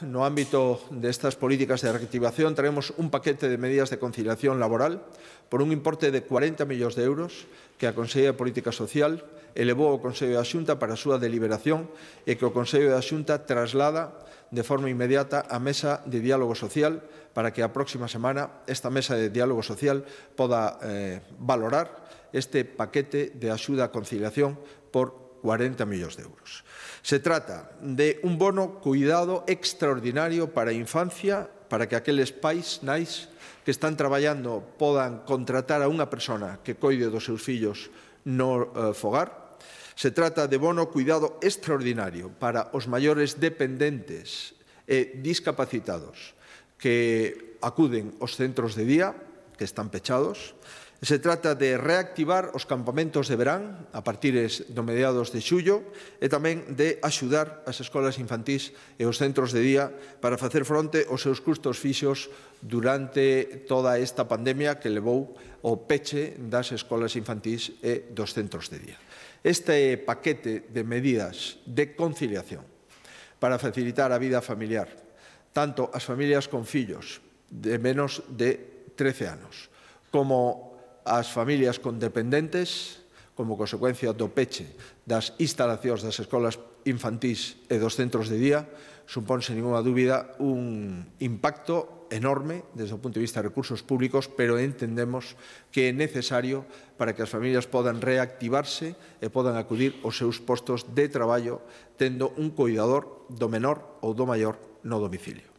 No ámbito destas políticas de reactivación traemos un paquete de medidas de conciliación laboral por un importe de 40 millóns de euros que a Consellería de Política Social elevou ao Consello de Xunta para a súa deliberación e que o Consello de Xunta traslada de forma inmediata á Mesa de Diálogo Social para que a próxima semana esta Mesa de Diálogo Social poda eh, valorar este paquete de axuda a conciliación por 40 millóns de euros. Se trata de un bono cuidado extraordinario para a infancia para que aqueles pais nais que están traballando podan contratar a unha persona que coide dos seus fillos no eh, fogar. Se trata de bono cuidado extraordinario para os maiores dependentes e discapacitados que acuden aos centros de día, que están pechados, Se trata de reactivar os campamentos de verán a partir do mediados de xullo e tamén de axudar as escolas infantís e os centros de día para facer fronte aos seus custos fixos durante toda esta pandemia que levou o peche das escolas infantís e dos centros de día. Este paquete de medidas de conciliación para facilitar a vida familiar tanto as familias con fillos de menos de 13 anos como ás familias con dependentes como consecuencia do peche das instalacións das escolas infantís e dos centros de día, supón, sen ninguna dúbida, un impacto enorme desde o punto de vista de recursos públicos, pero entendemos que é necesario para que as familias podan reactivarse e podan acudir aos seus postos de traballo tendo un cuidador do menor ou do maior no domicilio.